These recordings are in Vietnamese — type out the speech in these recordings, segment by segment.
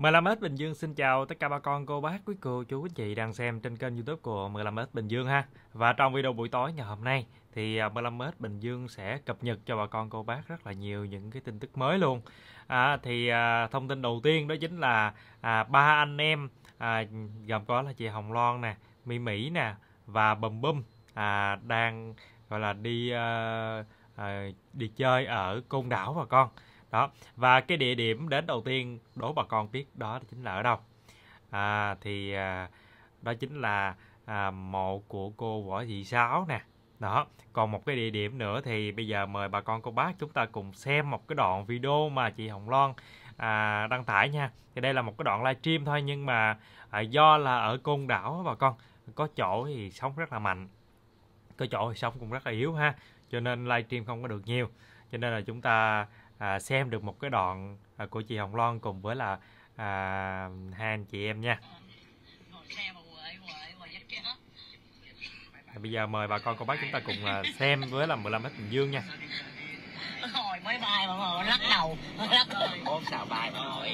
15S Bình Dương xin chào tất cả bà con, cô bác, quý cô, chú, quý chị đang xem trên kênh youtube của 15S Bình Dương ha Và trong video buổi tối ngày hôm nay thì 15S à, Bình Dương sẽ cập nhật cho bà con, cô bác rất là nhiều những cái tin tức mới luôn à, Thì à, thông tin đầu tiên đó chính là à, ba anh em à, gồm có là chị Hồng Loan nè, Mỹ Mỹ nè và Bùm Bùm à, đang gọi là đi à, à, đi chơi ở Côn Đảo bà con đó và cái địa điểm đến đầu tiên đố bà con biết đó chính là ở đâu à, thì à, đó chính là à, mộ của cô võ thị sáu nè đó còn một cái địa điểm nữa thì bây giờ mời bà con cô bác chúng ta cùng xem một cái đoạn video mà chị hồng loan à, đăng tải nha thì đây là một cái đoạn livestream thôi nhưng mà à, do là ở côn đảo bà con có chỗ thì sóng rất là mạnh có chỗ thì sóng cũng rất là yếu ha cho nên livestream không có được nhiều cho nên là chúng ta à, xem được một cái đoạn à, của chị Hồng Loan cùng với là à, hai anh chị em nha à, bây giờ mời bà con cô bác chúng ta cùng à, xem với là 15 mét Bình Dương nha hồi mới bài mà ngồi lắc đầu lắc ốm xào bài mà ngồi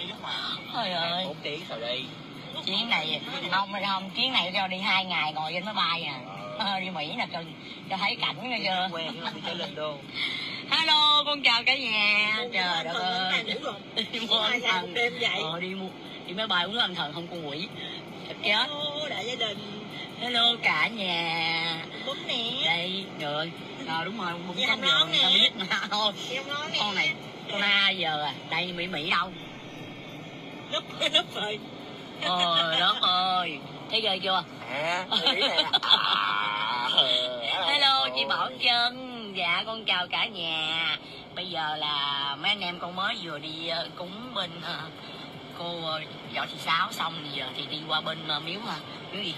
trời ơi bốn tiếng rồi đi chuyến này không không chuyến này cho đi hai ngày ngồi trên máy bay à ờ, ờ đi mỹ nè cho, cho thấy cảnh nghe chưa quen nó lên đô hello con chào cả nhà trời đất ơi đi mua anh thần đêm vậy ờ, đi mua đi máy bay uống anh thần không con quỷ thật chết đại gia đình hello cả nhà bún nè đây rồi à, ờ, đúng rồi bún dạ, có giờ người ta biết mà thôi dạ, con này con na giờ à đây mỹ mỹ đâu lớp lớp rồi ôi ờ, đó ơi thấy ghê chưa à, à hello chị bảo chân dạ con chào cả nhà bây giờ là mấy anh em con mới vừa đi ờ, cúng bên ờ, cô ờ, võ thị sáu xong giờ thì đi qua bên miếu hả miếu gì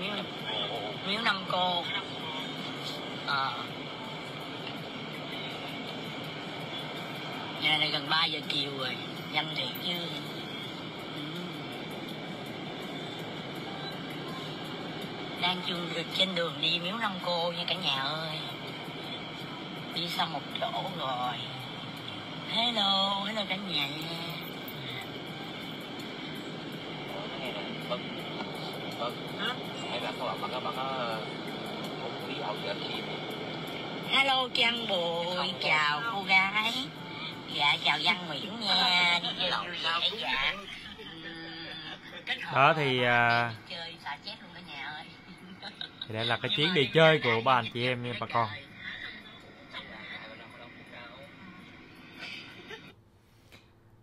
miếu miếu năm cô ờ nhà này gần 3 giờ chiều rồi nhanh thiệt chứ đang chương trên đường đi miếu năm cô nha cả nhà ơi đi sang một chỗ rồi hello hello cả nhà nha vâng vâng hay là không các bạn có không đi học được gì hello trang bùi chào cô gái dạ chào văn nguyễn nha đi chơi vui vẻ dạ à, đó thì à, thì đây là cái chuyến đi chơi của bà anh chị em nha bà con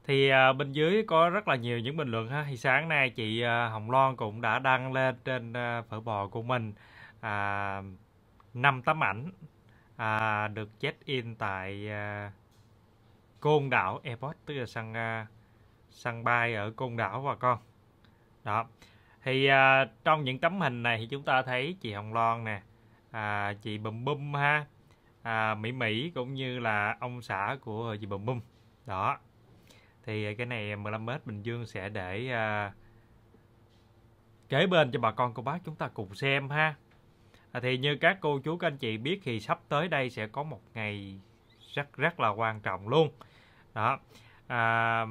thì à, bên dưới có rất là nhiều những bình luận ha thì sáng nay chị à, Hồng Loan cũng đã đăng lên trên à, phở bò của mình à, tấm ảnh à, được check in tại à, Côn Đảo Airport tức là sân à, sân bay ở Côn Đảo bà con đó thì à, trong những tấm hình này thì chúng ta thấy chị Hồng Loan nè à, chị Bùm bùm ha à, Mỹ Mỹ cũng như là ông xã của chị Bùm bùm đó thì à, cái này 15m Bình Dương sẽ để à, kế bên cho bà con cô bác chúng ta cùng xem ha à, thì như các cô chú các anh chị biết thì sắp tới đây sẽ có một ngày rất rất là quan trọng luôn đó à,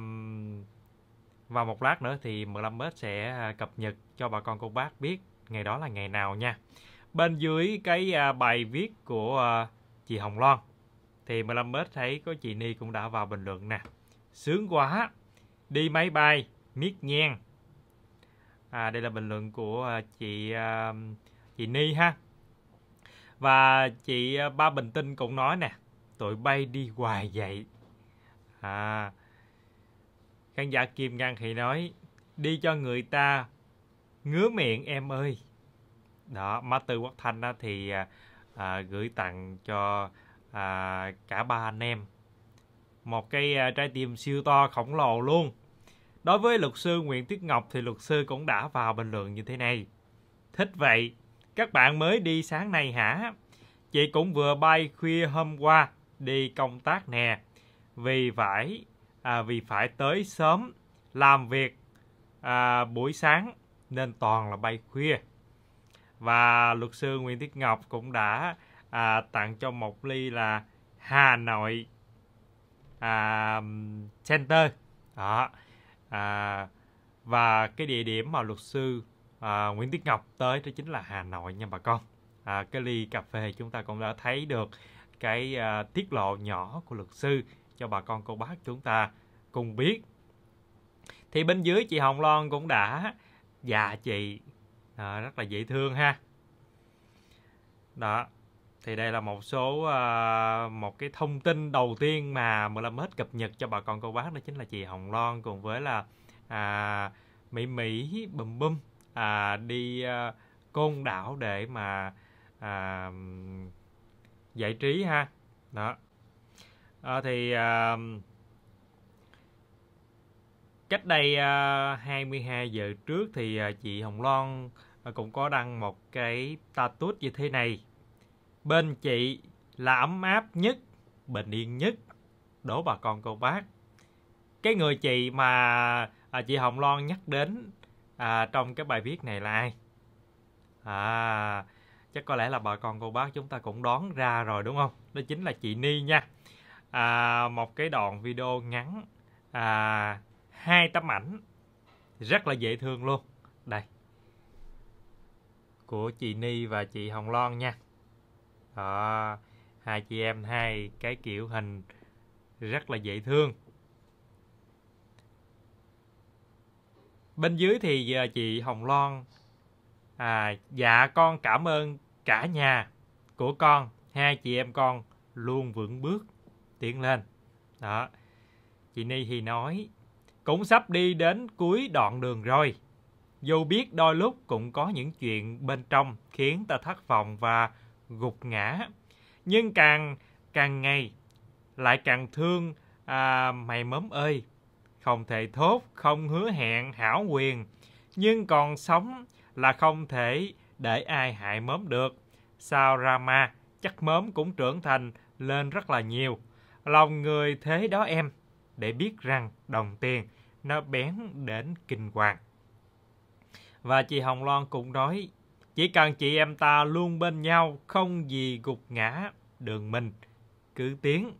và một lát nữa thì 15m sẽ à, cập nhật cho bà con cô bác biết ngày đó là ngày nào nha bên dưới cái à, bài viết của chị Hồng Loan thì 15m thấy có chị Ni cũng đã vào bình luận nè sướng quá đi máy bay miết nhang à đây là bình luận của à, chị à, chị Ni ha và chị à, Ba Bình Tinh cũng nói nè tụi bay đi hoài vậy à khán giả Kim Ngân thì nói đi cho người ta ngứa miệng em ơi đó má tư quốc thanh thì à, gửi tặng cho à, cả ba anh em một cây à, trái tim siêu to khổng lồ luôn. Đối với luật sư Nguyễn Tuyết Ngọc thì luật sư cũng đã vào bình luận như thế này. Thích vậy, các bạn mới đi sáng nay hả? Chị cũng vừa bay khuya hôm qua đi công tác nè. Vì phải à, vì phải tới sớm làm việc à, buổi sáng nên toàn là bay khuya. Và luật sư Nguyễn Tuyết Ngọc cũng đã à, tặng cho một ly là Hà Nội à, Center đó à, và cái địa điểm mà luật sư à, Nguyễn Tiết Ngọc tới đó chính là Hà Nội nha bà con à, cái ly cà phê chúng ta cũng đã thấy được cái à, tiết lộ nhỏ của luật sư cho bà con cô bác chúng ta cùng biết thì bên dưới chị Hồng Loan cũng đã già dạ chị à, rất là dễ thương ha đó thì đây là một số uh, một cái thông tin đầu tiên mà mười lăm hết cập nhật cho bà con cô bác đó chính là chị hồng loan cùng với là à, mỹ mỹ bùm bùm à, đi à, côn đảo để mà à, giải trí ha đó à, thì à, cách đây à, 22 giờ trước thì à, chị Hồng Loan cũng có đăng một cái tattoo như thế này Bên chị là ấm áp nhất, bình yên nhất. Đố bà con cô bác. Cái người chị mà à, chị Hồng Loan nhắc đến à, trong cái bài viết này là ai? À, chắc có lẽ là bà con cô bác chúng ta cũng đoán ra rồi đúng không? Đó chính là chị Ni nha. À, một cái đoạn video ngắn à, hai tấm ảnh rất là dễ thương luôn. Đây. Của chị Ni và chị Hồng Loan nha đó hai chị em hai cái kiểu hình rất là dễ thương bên dưới thì ờ, chị hồng loan à dạ con cảm ơn cả nhà của con hai chị em con luôn vững bước tiến lên đó chị ni thì nói cũng sắp đi đến cuối đoạn đường rồi dù biết đôi lúc cũng có những chuyện bên trong khiến ta thất vọng và gục ngã nhưng càng càng ngày lại càng thương à, mày mớm ơi không thể thốt không hứa hẹn hảo quyền nhưng còn sống là không thể để ai hại mớm được sao rama chắc mớm cũng trưởng thành lên rất là nhiều lòng người thế đó em để biết rằng đồng tiền nó bén đến kinh hoàng và chị hồng loan cũng nói chỉ cần chị em ta luôn bên nhau, không gì gục ngã đường mình. Cứ tiến.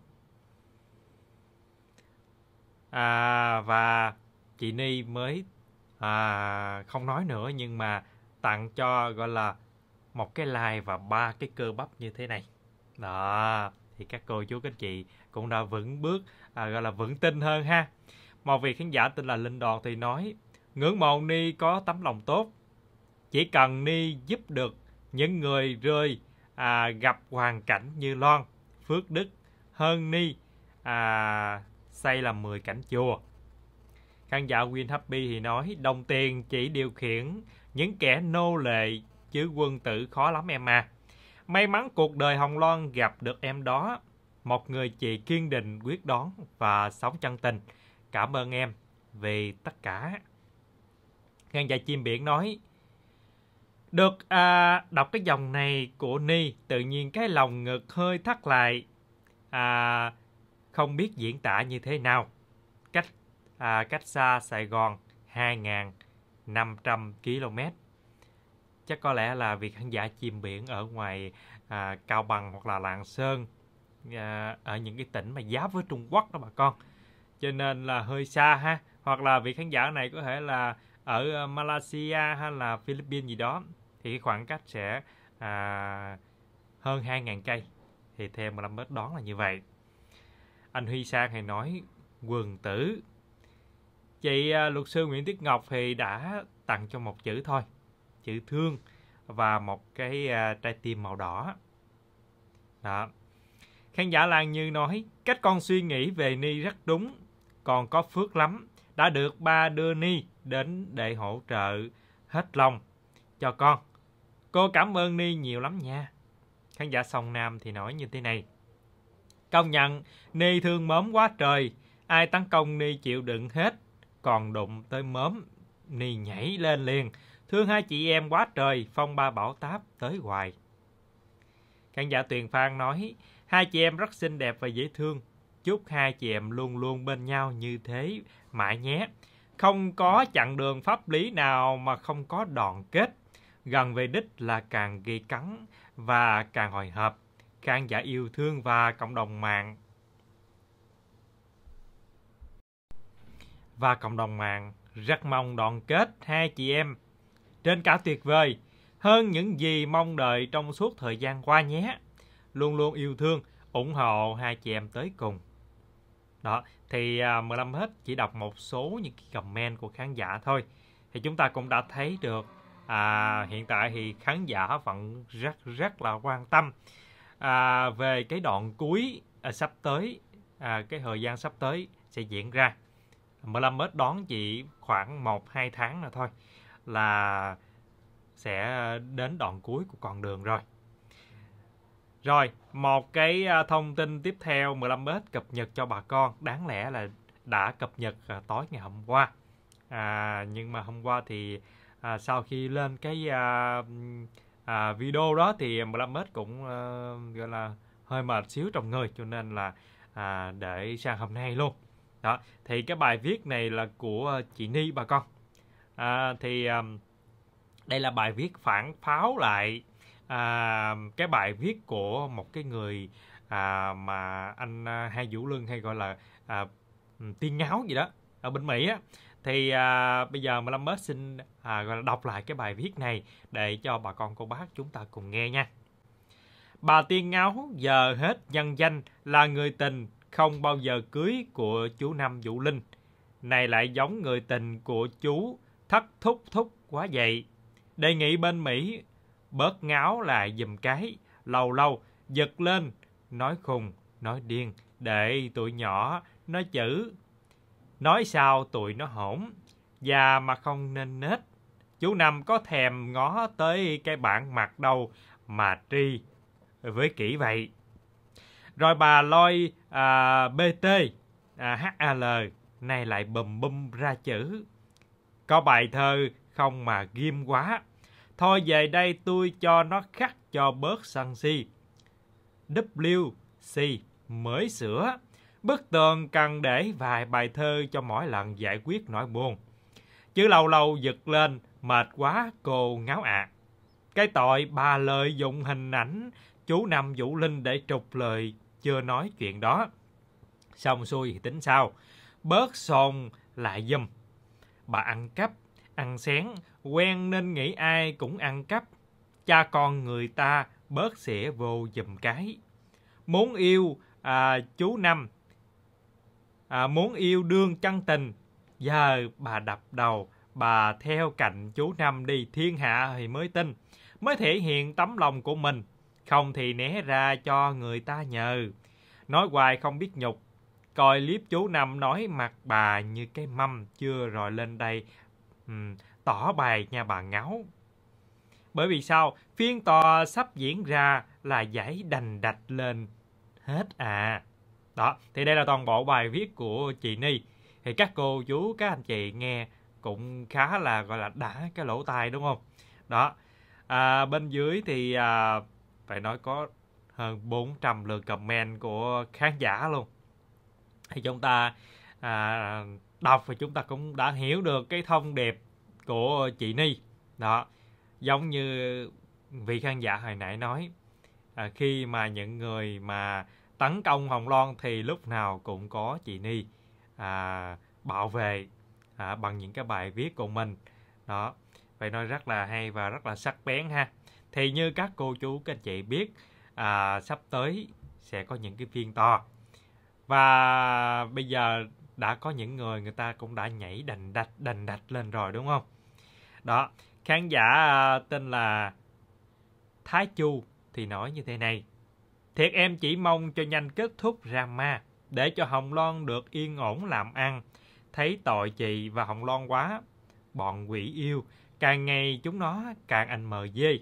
À, và chị Ni mới à, không nói nữa nhưng mà tặng cho gọi là một cái like và ba cái cơ bắp như thế này. Đó, thì các cô chú các chị cũng đã vững bước à, gọi là vững tin hơn ha. Một vị khán giả tên là Linh Đòn thì nói ngưỡng mộ Ni có tấm lòng tốt chỉ cần ni giúp được những người rơi à, gặp hoàn cảnh như Loan, Phước Đức, Hơn Ni à, xây làm 10 cảnh chùa. Khán giả Win Happy thì nói đồng tiền chỉ điều khiển những kẻ nô lệ chứ quân tử khó lắm em à. May mắn cuộc đời Hồng Loan gặp được em đó, một người chị kiên định quyết đoán và sống chân tình. Cảm ơn em vì tất cả. Khán giả chim biển nói được à, đọc cái dòng này của Ni, tự nhiên cái lòng ngực hơi thắt lại. À, không biết diễn tả như thế nào. Cách à, cách xa Sài Gòn 2.500 km. Chắc có lẽ là vì khán giả chìm biển ở ngoài à, Cao Bằng hoặc là Lạng Sơn à, ở những cái tỉnh mà giáp với Trung Quốc đó bà con. Cho nên là hơi xa ha. Hoặc là vị khán giả này có thể là ở à, Malaysia hay là Philippines gì đó thì khoảng cách sẽ à, hơn 2.000 cây thì theo 15 mét đoán là như vậy anh Huy Sang thì nói quần tử chị à, luật sư Nguyễn Tiết Ngọc thì đã tặng cho một chữ thôi chữ thương và một cái à, trái tim màu đỏ đó khán giả Lan Như nói cách con suy nghĩ về Ni rất đúng còn có phước lắm đã được ba đưa Ni đến để hỗ trợ hết lòng cho con Cô cảm ơn Ni nhiều lắm nha. Khán giả Sông Nam thì nói như thế này. Công nhận, Ni thương mớm quá trời. Ai tấn công Ni chịu đựng hết. Còn đụng tới mớm, Ni nhảy lên liền. Thương hai chị em quá trời, phong ba bảo táp tới hoài. Khán giả Tuyền Phan nói, hai chị em rất xinh đẹp và dễ thương. Chúc hai chị em luôn luôn bên nhau như thế mãi nhé. Không có chặng đường pháp lý nào mà không có đoàn kết Gần về đích là càng gây cắn và càng hồi hộp, khán giả yêu thương và cộng đồng mạng. Và cộng đồng mạng rất mong đoàn kết hai chị em. Trên cả tuyệt vời, hơn những gì mong đợi trong suốt thời gian qua nhé. Luôn luôn yêu thương, ủng hộ hai chị em tới cùng. Đó, thì 15 à, hết chỉ đọc một số những comment của khán giả thôi. Thì chúng ta cũng đã thấy được à, hiện tại thì khán giả vẫn rất rất là quan tâm à, về cái đoạn cuối à, sắp tới à, cái thời gian sắp tới sẽ diễn ra Mlamết đón chỉ khoảng 1-2 tháng nữa thôi là sẽ đến đoạn cuối của con đường rồi. Rồi, một cái à, thông tin tiếp theo 15m cập nhật cho bà con. Đáng lẽ là đã cập nhật à, tối ngày hôm qua. À, nhưng mà hôm qua thì à, sau khi lên cái à, à, video đó thì Mlamet cũng à, gọi là hơi mệt xíu trong người cho nên là à, để sang hôm nay luôn đó thì cái bài viết này là của chị Ni bà con à, thì à, đây là bài viết phản pháo lại à, cái bài viết của một cái người à, mà anh à, hai vũ lương hay gọi là à, tiên ngáo gì đó ở bên mỹ á thì à, bây giờ 15 mét xin à, gọi là đọc lại cái bài viết này để cho bà con cô bác chúng ta cùng nghe nha bà tiên ngáo giờ hết nhân danh là người tình không bao giờ cưới của chú Nam Vũ Linh. Này lại giống người tình của chú thất thúc thúc quá vậy. Đề nghị bên Mỹ bớt ngáo là dùm cái, lâu lâu giật lên, nói khùng, nói điên, để tụi nhỏ nói chữ Nói sao tụi nó hổn, già mà không nên nết. Chú Năm có thèm ngó tới cái bản mặt đâu mà tri với kỹ vậy. Rồi bà loi à, BT, à, HAL, này lại bùm bùm ra chữ. Có bài thơ không mà ghim quá. Thôi về đây tôi cho nó khắc cho bớt sân si. W, C, mới sửa bức tường cần để vài bài thơ cho mỗi lần giải quyết nỗi buồn. Chứ lâu lâu giật lên, mệt quá cô ngáo ạ. À. Cái tội bà lợi dụng hình ảnh chú Năm Vũ Linh để trục lời chưa nói chuyện đó. Xong xuôi thì tính sao? Bớt xồn lại dùm. Bà ăn cắp, ăn xén, quen nên nghĩ ai cũng ăn cắp. Cha con người ta bớt xỉa vô dùm cái. Muốn yêu à, chú Năm à, muốn yêu đương chân tình giờ bà đập đầu bà theo cạnh chú năm đi thiên hạ thì mới tin mới thể hiện tấm lòng của mình không thì né ra cho người ta nhờ nói hoài không biết nhục coi clip chú năm nói mặt bà như cái mâm chưa rồi lên đây ừ, tỏ bài nha bà ngáo bởi vì sao phiên tòa sắp diễn ra là giải đành đạch lên hết à đó, thì đây là toàn bộ bài viết của chị Ni. Thì các cô chú, các anh chị nghe cũng khá là gọi là đã cái lỗ tai đúng không? Đó. À, bên dưới thì à, phải nói có hơn 400 lượt comment của khán giả luôn. Thì chúng ta à, đọc thì chúng ta cũng đã hiểu được cái thông điệp của chị Ni. Đó. Giống như vị khán giả hồi nãy nói à, khi mà những người mà tấn công Hồng Loan thì lúc nào cũng có chị Ni à, bảo vệ à, bằng những cái bài viết của mình đó vậy nói rất là hay và rất là sắc bén ha thì như các cô chú các anh chị biết à, sắp tới sẽ có những cái phiên to và bây giờ đã có những người người ta cũng đã nhảy đành đạch đành đạch lên rồi đúng không đó khán giả à, tên là thái chu thì nói như thế này Thiệt em chỉ mong cho nhanh kết thúc drama để cho Hồng Loan được yên ổn làm ăn. Thấy tội chị và Hồng Loan quá, bọn quỷ yêu, càng ngày chúng nó càng anh mờ dê.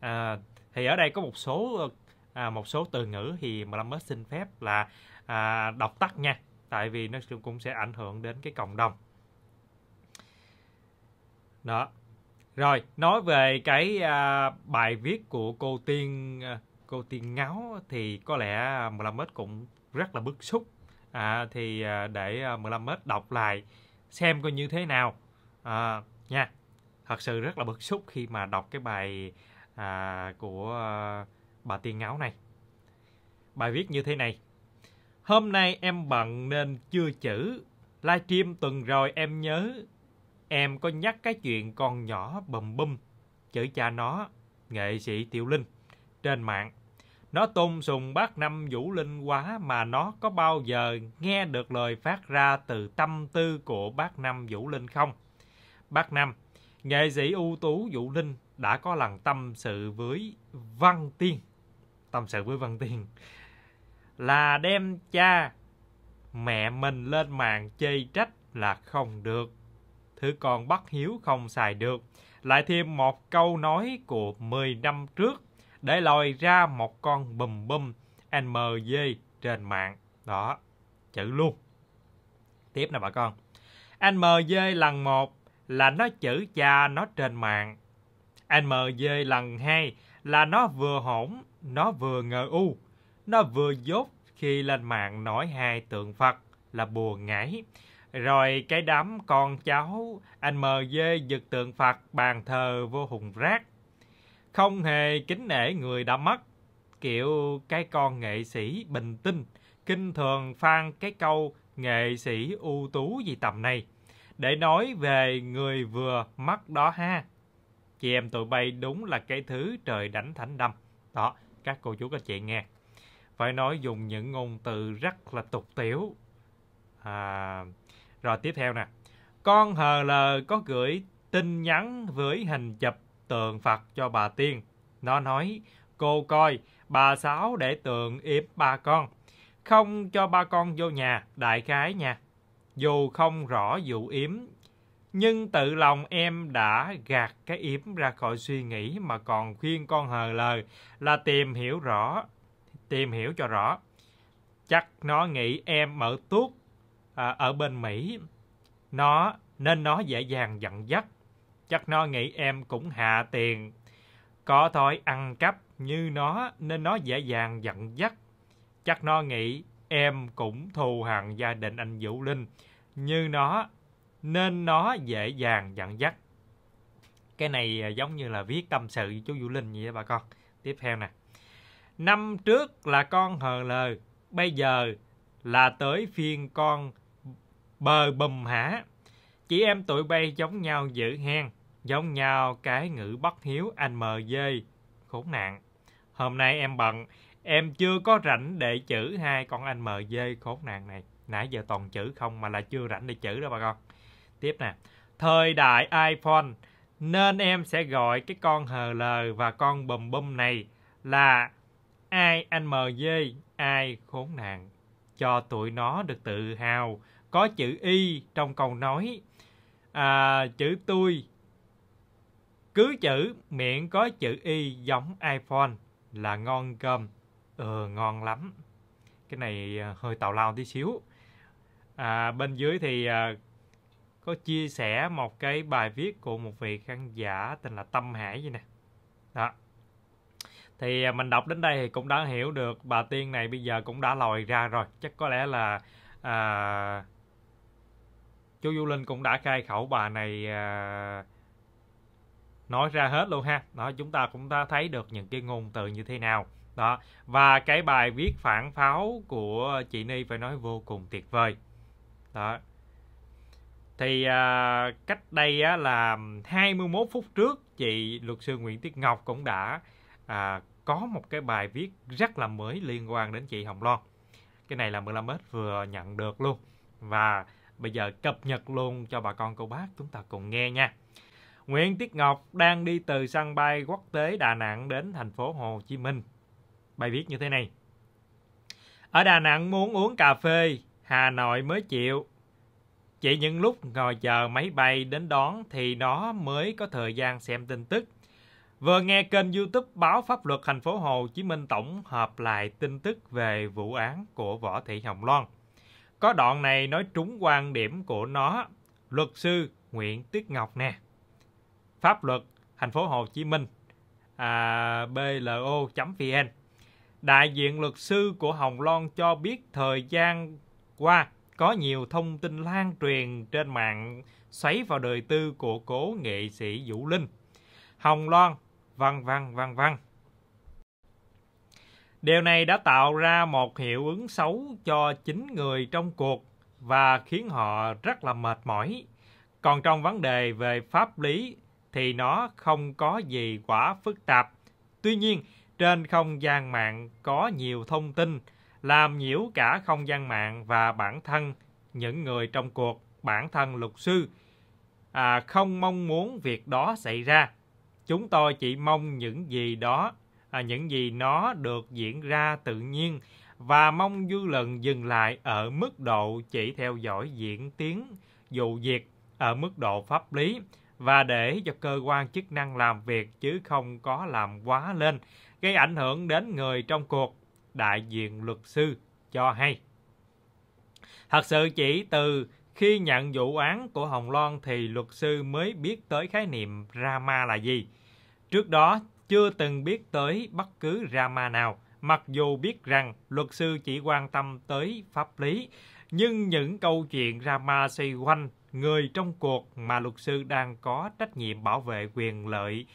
À, thì ở đây có một số à, một số từ ngữ thì Lâm mới xin phép là à, đọc tắt nha, tại vì nó cũng sẽ ảnh hưởng đến cái cộng đồng. Đó. Rồi, nói về cái à, bài viết của cô Tiên à, cô Tiên Ngáo thì có lẽ 15m à, cũng rất là bức xúc. À, thì à, để 15m à, đọc lại xem coi như thế nào à, nha. Thật sự rất là bức xúc khi mà đọc cái bài à, của bà Tiên Ngáo này. Bài viết như thế này. Hôm nay em bận nên chưa chữ. Livestream tuần rồi em nhớ em có nhắc cái chuyện con nhỏ bầm bum chửi cha nó nghệ sĩ Tiểu Linh trên mạng. Nó tôn sùng bác năm Vũ Linh quá mà nó có bao giờ nghe được lời phát ra từ tâm tư của bác năm Vũ Linh không? Bác năm, nghệ sĩ ưu tú Vũ Linh đã có lần tâm sự với Văn Tiên. Tâm sự với Văn Tiên là đem cha mẹ mình lên mạng chê trách là không được. Thứ con bất hiếu không xài được. Lại thêm một câu nói của 10 năm trước để lòi ra một con bùm bùm NMG trên mạng. Đó, chữ luôn. Tiếp nè bà con. NMG lần 1 là nó chữ cha nó trên mạng. NMG lần 2 là nó vừa hỗn, nó vừa ngờ u, nó vừa dốt khi lên mạng nói hai tượng Phật là bùa ngải. Rồi cái đám con cháu anh MG giật tượng Phật bàn thờ vô hùng rác không hề kính nể người đã mất kiểu cái con nghệ sĩ bình tinh kinh thường phan cái câu nghệ sĩ ưu tú gì tầm này để nói về người vừa mất đó ha chị em tụi bay đúng là cái thứ trời đánh thánh đâm đó các cô chú các chị nghe phải nói dùng những ngôn từ rất là tục tiểu à, rồi tiếp theo nè con hờ lờ có gửi tin nhắn với hình chụp tượng Phật cho bà Tiên. Nó nói, cô coi, bà Sáu để tượng yếm ba con, không cho ba con vô nhà, đại khái nha. Dù không rõ vụ yếm, nhưng tự lòng em đã gạt cái yếm ra khỏi suy nghĩ mà còn khuyên con hờ lời là tìm hiểu rõ, tìm hiểu cho rõ. Chắc nó nghĩ em ở tuốt à, ở bên Mỹ, nó nên nó dễ dàng dặn dắt chắc nó nghĩ em cũng hạ tiền. Có thói ăn cắp như nó nên nó dễ dàng giận dắt. Chắc nó nghĩ em cũng thù hằn gia đình anh Vũ Linh như nó nên nó dễ dàng giận dắt. Cái này à, giống như là viết tâm sự chú Vũ Linh vậy bà con. Tiếp theo nè. Năm trước là con hờ lờ, bây giờ là tới phiên con bờ bùm hả? Chị em tụi bay giống nhau dữ hen. Giống nhau cái ngữ bất hiếu anh mờ dê. Khốn nạn. Hôm nay em bận. Em chưa có rảnh để chữ hai con anh mờ dê khốn nạn này. Nãy giờ toàn chữ không mà là chưa rảnh để chữ đó bà con. Tiếp nè. Thời đại iPhone nên em sẽ gọi cái con hờ lờ và con bùm bùm này là ai anh mờ dê, ai khốn nạn. Cho tụi nó được tự hào. Có chữ Y trong câu nói. À, chữ tôi cứ chữ miệng có chữ Y giống iPhone là ngon cơm. Ừ, ngon lắm. Cái này à, hơi tào lao tí xíu. À, bên dưới thì à, có chia sẻ một cái bài viết của một vị khán giả tên là Tâm Hải vậy nè. Đó. Thì à, mình đọc đến đây thì cũng đã hiểu được bà Tiên này bây giờ cũng đã lòi ra rồi. Chắc có lẽ là à, chú Du Linh cũng đã khai khẩu bà này à, nói ra hết luôn ha đó chúng ta cũng đã thấy được những cái ngôn từ như thế nào đó và cái bài viết phản pháo của chị Ni phải nói vô cùng tuyệt vời đó thì à, cách đây á, là 21 phút trước chị luật sư Nguyễn Tiết Ngọc cũng đã à, có một cái bài viết rất là mới liên quan đến chị Hồng Loan cái này là 15m vừa nhận được luôn và bây giờ cập nhật luôn cho bà con cô bác chúng ta cùng nghe nha Nguyễn Tiết Ngọc đang đi từ sân bay quốc tế Đà Nẵng đến thành phố Hồ Chí Minh. Bài viết như thế này. Ở Đà Nẵng muốn uống cà phê, Hà Nội mới chịu. Chỉ những lúc ngồi chờ máy bay đến đón thì nó mới có thời gian xem tin tức. Vừa nghe kênh YouTube báo pháp luật thành phố Hồ Chí Minh tổng hợp lại tin tức về vụ án của Võ Thị Hồng Loan. Có đoạn này nói trúng quan điểm của nó, luật sư Nguyễn Tiết Ngọc nè pháp luật thành phố Hồ Chí Minh à, blo.vn. Đại diện luật sư của Hồng Loan cho biết thời gian qua có nhiều thông tin lan truyền trên mạng xoáy vào đời tư của cố nghệ sĩ Vũ Linh. Hồng Loan văn vâng, văn vâng, văn vâng, văn. Điều này đã tạo ra một hiệu ứng xấu cho chính người trong cuộc và khiến họ rất là mệt mỏi. Còn trong vấn đề về pháp lý thì nó không có gì quá phức tạp. Tuy nhiên, trên không gian mạng có nhiều thông tin làm nhiễu cả không gian mạng và bản thân những người trong cuộc, bản thân luật sư. À, không mong muốn việc đó xảy ra. Chúng tôi chỉ mong những gì đó, à, những gì nó được diễn ra tự nhiên và mong dư luận dừng lại ở mức độ chỉ theo dõi diễn tiến vụ việc ở mức độ pháp lý và để cho cơ quan chức năng làm việc chứ không có làm quá lên, gây ảnh hưởng đến người trong cuộc, đại diện luật sư cho hay. Thật sự chỉ từ khi nhận vụ án của Hồng Loan thì luật sư mới biết tới khái niệm rama là gì. Trước đó chưa từng biết tới bất cứ rama nào, mặc dù biết rằng luật sư chỉ quan tâm tới pháp lý, nhưng những câu chuyện rama xoay quanh người trong cuộc mà luật sư đang có trách nhiệm bảo vệ quyền lợi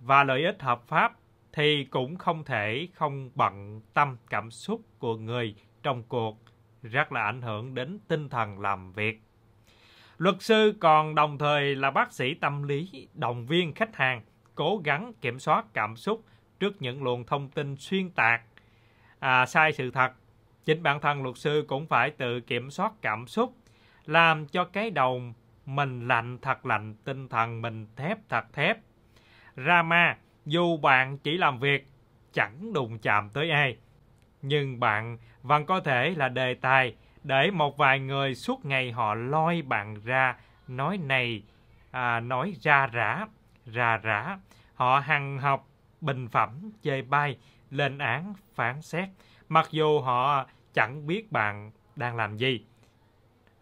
và lợi ích hợp pháp thì cũng không thể không bận tâm cảm xúc của người trong cuộc rất là ảnh hưởng đến tinh thần làm việc. Luật sư còn đồng thời là bác sĩ tâm lý, động viên khách hàng cố gắng kiểm soát cảm xúc trước những luồng thông tin xuyên tạc à, sai sự thật. Chính bản thân luật sư cũng phải tự kiểm soát cảm xúc làm cho cái đầu mình lạnh thật lạnh, tinh thần mình thép thật thép. Rama, dù bạn chỉ làm việc chẳng đụng chạm tới ai, nhưng bạn vẫn có thể là đề tài để một vài người suốt ngày họ loi bạn ra nói này, à, nói ra rã, ra rã. Họ hằng học bình phẩm, chê bai, lên án, phán xét, mặc dù họ chẳng biết bạn đang làm gì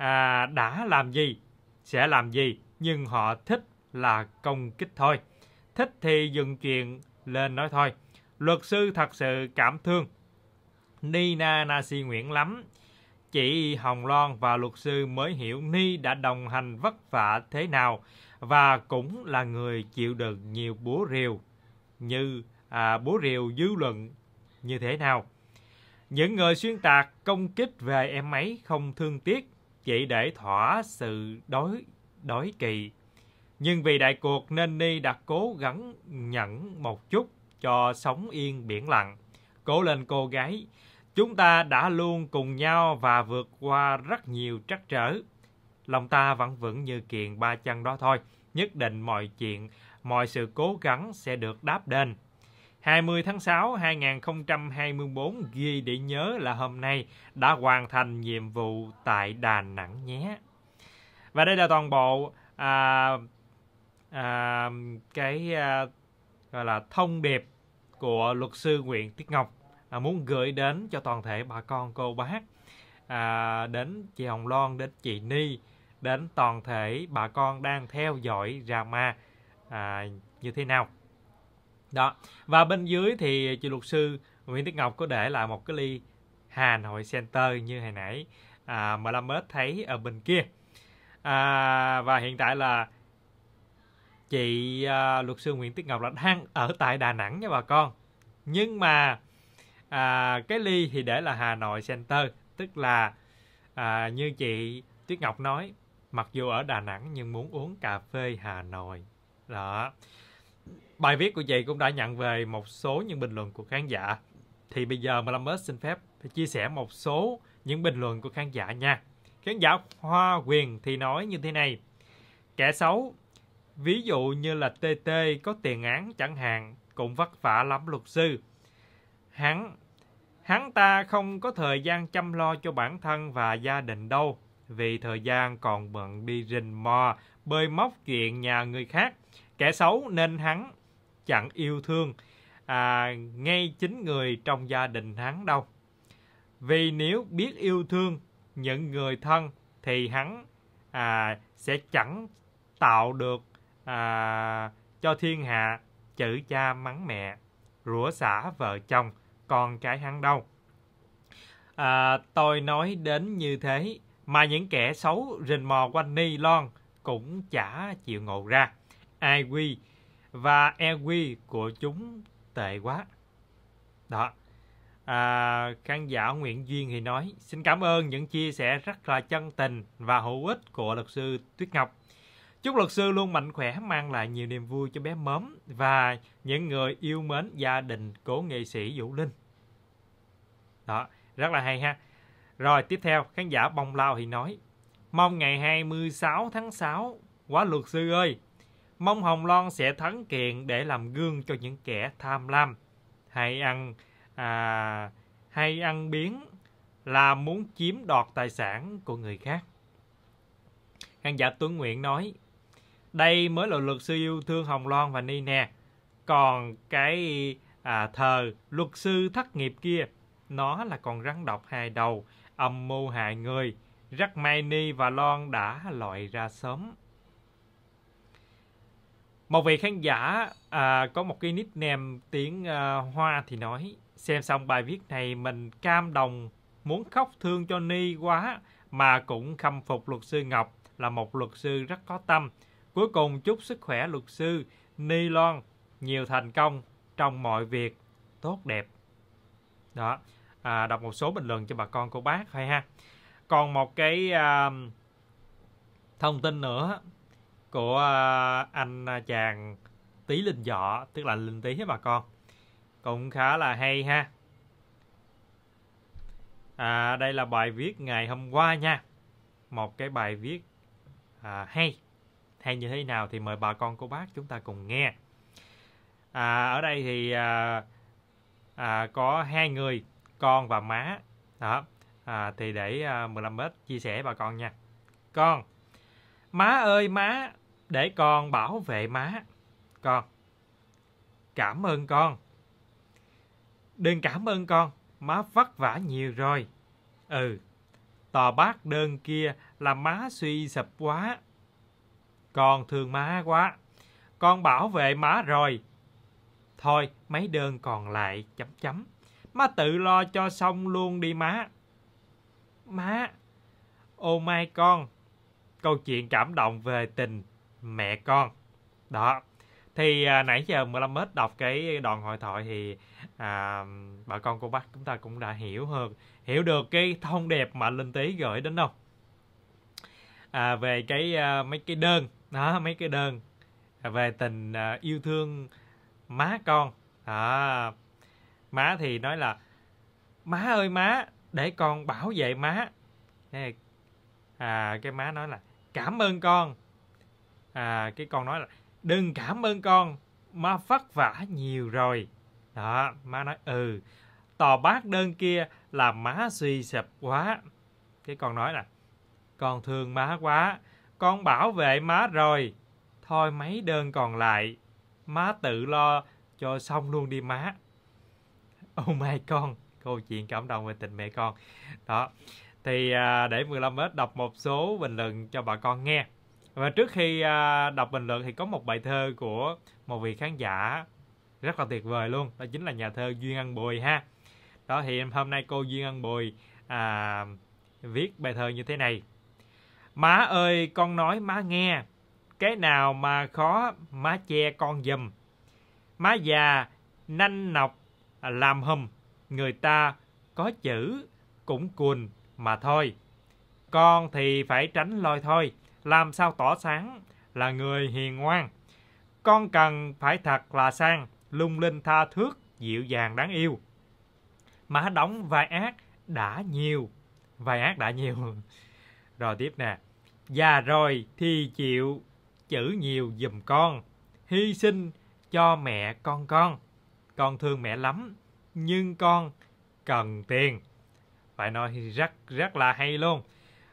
à, đã làm gì, sẽ làm gì, nhưng họ thích là công kích thôi. Thích thì dừng chuyện lên nói thôi. Luật sư thật sự cảm thương. Nina Nasi Nguyễn lắm. Chị Hồng Loan và luật sư mới hiểu Ni đã đồng hành vất vả thế nào và cũng là người chịu đựng nhiều búa rìu như à, búa rìu dư luận như thế nào. Những người xuyên tạc công kích về em ấy không thương tiếc chỉ để thỏa sự đối đối kỳ. Nhưng vì đại cuộc nên Ni đã cố gắng nhẫn một chút cho sống yên biển lặng. Cố lên cô gái, chúng ta đã luôn cùng nhau và vượt qua rất nhiều trắc trở. Lòng ta vẫn vững như kiền ba chân đó thôi, nhất định mọi chuyện, mọi sự cố gắng sẽ được đáp đền. 20 tháng 6 2024 ghi để nhớ là hôm nay đã hoàn thành nhiệm vụ tại Đà Nẵng nhé. Và đây là toàn bộ à, à, cái à, gọi là thông điệp của luật sư Nguyễn Tiết Ngọc à, muốn gửi đến cho toàn thể bà con cô bác à, đến chị Hồng Loan đến chị Ni đến toàn thể bà con đang theo dõi drama à, như thế nào đó và bên dưới thì chị luật sư Nguyễn Đức Ngọc có để lại một cái ly Hà Nội Center như hồi nãy à, mà Lâm mới thấy ở bên kia à, và hiện tại là chị à, luật sư Nguyễn Tuyết Ngọc là đang ở tại Đà Nẵng nha bà con nhưng mà à, cái ly thì để là Hà Nội Center tức là à, như chị Tuyết Ngọc nói mặc dù ở Đà Nẵng nhưng muốn uống cà phê Hà Nội đó Bài viết của chị cũng đã nhận về một số những bình luận của khán giả. Thì bây giờ Elon xin phép chia sẻ một số những bình luận của khán giả nha. Khán giả Hoa Quyền thì nói như thế này. Kẻ xấu, ví dụ như là TT có tiền án chẳng hạn, cũng vất vả lắm luật sư. Hắn hắn ta không có thời gian chăm lo cho bản thân và gia đình đâu, vì thời gian còn bận đi rình mò, bơi móc chuyện nhà người khác. Kẻ xấu nên hắn chẳng yêu thương à, ngay chính người trong gia đình hắn đâu. Vì nếu biết yêu thương những người thân thì hắn à, sẽ chẳng tạo được à, cho thiên hạ chữ cha mắng mẹ, rủa xả vợ chồng, con cái hắn đâu. À, tôi nói đến như thế mà những kẻ xấu rình mò quanh ni lon cũng chả chịu ngộ ra. Ai quy và EQ của chúng tệ quá đó à, khán giả Nguyễn Duyên thì nói xin cảm ơn những chia sẻ rất là chân tình và hữu ích của luật sư Tuyết Ngọc chúc luật sư luôn mạnh khỏe mang lại nhiều niềm vui cho bé mớm và những người yêu mến gia đình cố nghệ sĩ Vũ Linh đó rất là hay ha rồi tiếp theo khán giả Bông Lao thì nói mong ngày 26 tháng 6 quá luật sư ơi mong Hồng Loan sẽ thắng kiện để làm gương cho những kẻ tham lam. Hay ăn à, hay ăn biến là muốn chiếm đoạt tài sản của người khác. Khán giả Tuấn Nguyện nói, đây mới là luật sư yêu thương Hồng Loan và Ni nè. Còn cái à, thờ luật sư thất nghiệp kia, nó là con rắn độc hai đầu, âm mưu hại người. Rắc may Ni và Loan đã loại ra sớm một vị khán giả à, có một cái nickname tiếng à, hoa thì nói xem xong bài viết này mình cam đồng muốn khóc thương cho ni quá mà cũng khâm phục luật sư ngọc là một luật sư rất có tâm cuối cùng chúc sức khỏe luật sư ni loan nhiều thành công trong mọi việc tốt đẹp đó à, đọc một số bình luận cho bà con cô bác thôi ha còn một cái à, thông tin nữa của à, anh à, chàng tí linh dọ tức là linh tí hết bà con cũng khá là hay ha à, đây là bài viết ngày hôm qua nha một cái bài viết à, hay hay như thế nào thì mời bà con cô bác chúng ta cùng nghe à, ở đây thì à, à, có hai người con và má đó à, thì để à, 15 mét chia sẻ bà con nha con má ơi má để con bảo vệ má con cảm ơn con đừng cảm ơn con má vất vả nhiều rồi ừ tòa bát đơn kia là má suy sụp quá con thương má quá con bảo vệ má rồi thôi mấy đơn còn lại chấm chấm má tự lo cho xong luôn đi má má ô oh mai con câu chuyện cảm động về tình mẹ con đó thì à, nãy giờ 15m đọc cái đoạn hội thoại thì à, bà con cô bác chúng ta cũng đã hiểu hơn hiểu được cái thông đẹp mà linh tý gửi đến đâu à, về cái à, mấy cái đơn đó mấy cái đơn à, về tình à, yêu thương má con à, má thì nói là má ơi má để con bảo vệ má à, cái má nói là cảm ơn con à, cái con nói là đừng cảm ơn con ma vất vả nhiều rồi đó má nói ừ tò bát đơn kia là má suy sụp quá cái con nói là con thương má quá con bảo vệ má rồi thôi mấy đơn còn lại má tự lo cho xong luôn đi má oh my con câu chuyện cảm động về tình mẹ con đó thì à, để 15 mét đọc một số bình luận cho bà con nghe và trước khi à, đọc bình luận thì có một bài thơ của một vị khán giả rất là tuyệt vời luôn đó chính là nhà thơ duyên ăn bùi ha đó thì hôm nay cô duyên ăn bùi à, viết bài thơ như thế này má ơi con nói má nghe cái nào mà khó má che con dùm má già nanh nọc làm hùm người ta có chữ cũng cuồn mà thôi con thì phải tránh lôi thôi làm sao tỏ sáng là người hiền ngoan. Con cần phải thật là sang, lung linh tha thước, dịu dàng đáng yêu. Mà đóng vai ác đã nhiều. Vai ác đã nhiều. Rồi tiếp nè. Già rồi thì chịu chữ nhiều dùm con. Hy sinh cho mẹ con con. Con thương mẹ lắm, nhưng con cần tiền. Phải nói rất rất là hay luôn.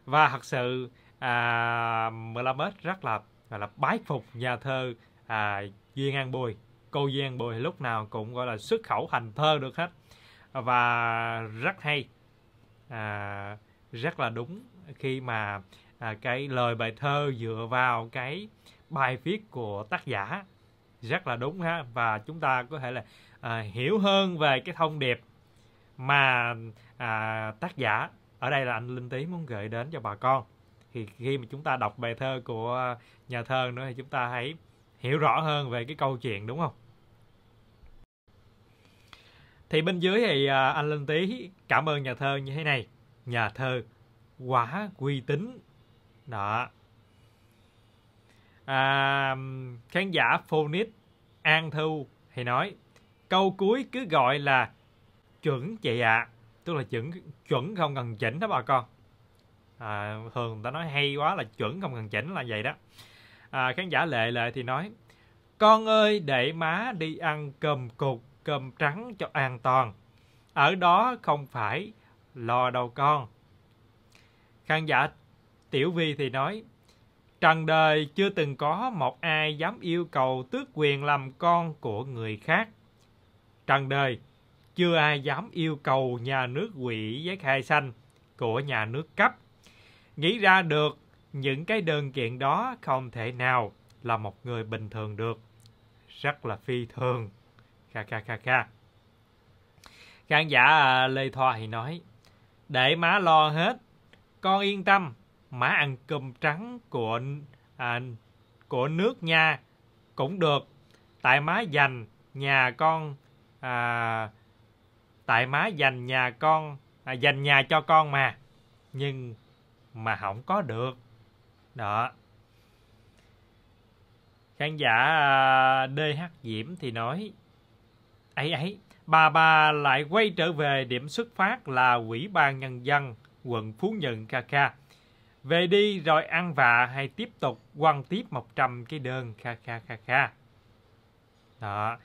Và thật sự à, 15m rất là gọi là bái phục nhà thơ à, Duyên An Bùi. Cô Duyên An Bùi lúc nào cũng gọi là xuất khẩu thành thơ được hết và rất hay. À, rất là đúng khi mà à, cái lời bài thơ dựa vào cái bài viết của tác giả rất là đúng ha và chúng ta có thể là à, hiểu hơn về cái thông điệp mà à, tác giả ở đây là anh Linh Tý muốn gửi đến cho bà con thì khi mà chúng ta đọc bài thơ của nhà thơ nữa thì chúng ta hãy hiểu rõ hơn về cái câu chuyện đúng không thì bên dưới thì à, anh Linh Tý cảm ơn nhà thơ như thế này nhà thơ quá uy tín đó à, khán giả Phonix An Thu thì nói câu cuối cứ gọi là chuẩn chị ạ à. tức là chuẩn chuẩn không cần chỉnh đó bà con à, thường người ta nói hay quá là chuẩn không cần chỉnh là vậy đó à, khán giả lệ lệ thì nói con ơi để má đi ăn cơm cục cơm trắng cho an toàn ở đó không phải lo đâu con khán giả tiểu vi thì nói trần đời chưa từng có một ai dám yêu cầu tước quyền làm con của người khác trần đời chưa ai dám yêu cầu nhà nước quỷ giấy khai xanh của nhà nước cấp nghĩ ra được những cái đơn kiện đó không thể nào là một người bình thường được. Rất là phi thường. Kha kha kha kha. Khán giả à, Lê Thoa thì nói, để má lo hết, con yên tâm, má ăn cơm trắng của à, của nước nha cũng được. Tại má dành nhà con à, tại má dành nhà con à, dành nhà cho con mà nhưng mà không có được đó khán giả à, DH Diễm thì nói ấy ấy bà bà lại quay trở về điểm xuất phát là quỹ ban nhân dân quận Phú Nhuận ca về đi rồi ăn vạ hay tiếp tục quăng tiếp 100 cái đơn kha kha kha kha đó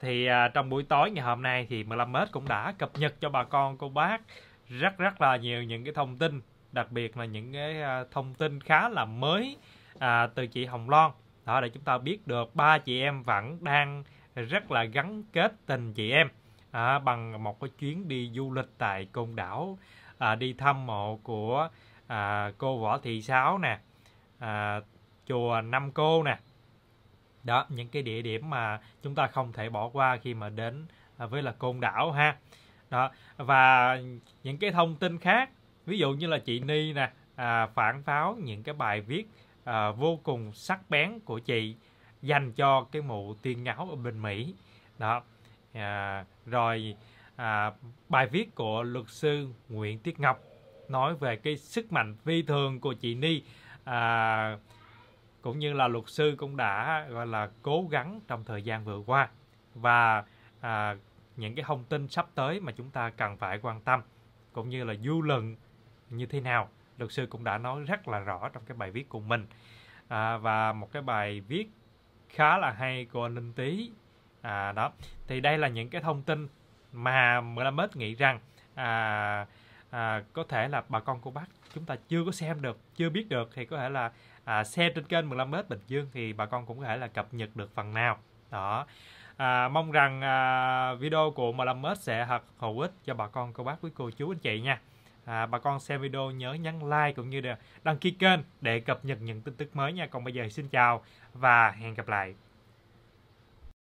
thì à, trong buổi tối ngày hôm nay thì 15 mét cũng đã cập nhật cho bà con cô bác rất rất là nhiều những cái thông tin đặc biệt là những cái à, thông tin khá là mới à, từ chị Hồng Loan đó để chúng ta biết được ba chị em vẫn đang rất là gắn kết tình chị em à, bằng một cái chuyến đi du lịch tại côn đảo à, đi thăm mộ của à, cô võ thị sáu nè à, chùa năm cô nè đó những cái địa điểm mà chúng ta không thể bỏ qua khi mà đến à, với là côn đảo ha đó và những cái thông tin khác ví dụ như là chị Ni nè à, phản pháo những cái bài viết à, vô cùng sắc bén của chị dành cho cái mụ tiên ngáo ở bên Mỹ đó à, rồi à, bài viết của luật sư Nguyễn Tiết Ngọc nói về cái sức mạnh phi thường của chị Ni à, cũng như là luật sư cũng đã gọi là cố gắng trong thời gian vừa qua và à, những cái thông tin sắp tới mà chúng ta cần phải quan tâm cũng như là du luận như thế nào luật sư cũng đã nói rất là rõ trong cái bài viết của mình à, và một cái bài viết khá là hay của anh Linh Tý à, đó thì đây là những cái thông tin mà Mlamet nghĩ rằng à, à, có thể là bà con cô bác chúng ta chưa có xem được chưa biết được thì có thể là à, xem trên kênh 15m Bình Dương thì bà con cũng có thể là cập nhật được phần nào đó à, mong rằng à, video của 15m sẽ thật hữu ích cho bà con cô bác quý cô chú anh chị nha à, bà con xem video nhớ nhấn like cũng như là đăng ký kênh để cập nhật những tin tức mới nha. Còn bây giờ xin chào và hẹn gặp lại.